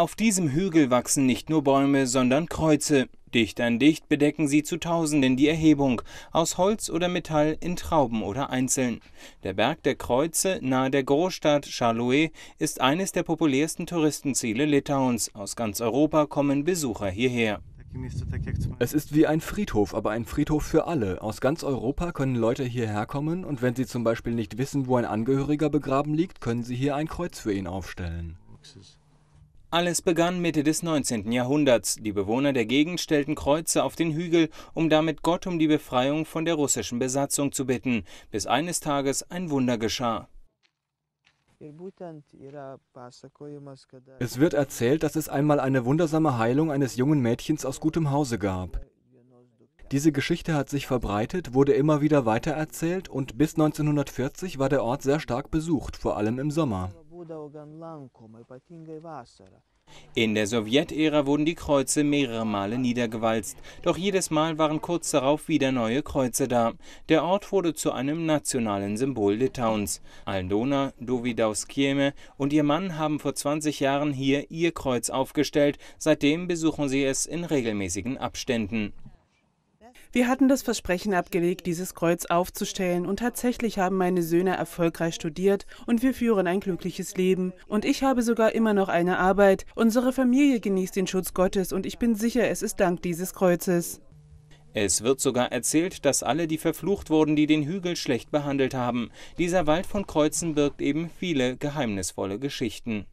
Auf diesem Hügel wachsen nicht nur Bäume, sondern Kreuze. Dicht an dicht bedecken sie zu Tausenden die Erhebung, aus Holz oder Metall in Trauben oder einzeln. Der Berg der Kreuze nahe der Großstadt Charloe ist eines der populärsten Touristenziele Litauens. Aus ganz Europa kommen Besucher hierher. Es ist wie ein Friedhof, aber ein Friedhof für alle. Aus ganz Europa können Leute hierher kommen und wenn sie zum Beispiel nicht wissen, wo ein Angehöriger begraben liegt, können sie hier ein Kreuz für ihn aufstellen. Alles begann Mitte des 19. Jahrhunderts. Die Bewohner der Gegend stellten Kreuze auf den Hügel, um damit Gott um die Befreiung von der russischen Besatzung zu bitten, bis eines Tages ein Wunder geschah. Es wird erzählt, dass es einmal eine wundersame Heilung eines jungen Mädchens aus gutem Hause gab. Diese Geschichte hat sich verbreitet, wurde immer wieder weitererzählt und bis 1940 war der Ort sehr stark besucht, vor allem im Sommer. In der Sowjetära wurden die Kreuze mehrere Male niedergewalzt, doch jedes Mal waren kurz darauf wieder neue Kreuze da. Der Ort wurde zu einem nationalen Symbol Litauens. Aldona Dovidauskieme und ihr Mann haben vor 20 Jahren hier ihr Kreuz aufgestellt, seitdem besuchen sie es in regelmäßigen Abständen. Wir hatten das Versprechen abgelegt, dieses Kreuz aufzustellen und tatsächlich haben meine Söhne erfolgreich studiert und wir führen ein glückliches Leben. Und ich habe sogar immer noch eine Arbeit. Unsere Familie genießt den Schutz Gottes und ich bin sicher, es ist dank dieses Kreuzes. Es wird sogar erzählt, dass alle, die verflucht wurden, die den Hügel schlecht behandelt haben. Dieser Wald von Kreuzen birgt eben viele geheimnisvolle Geschichten.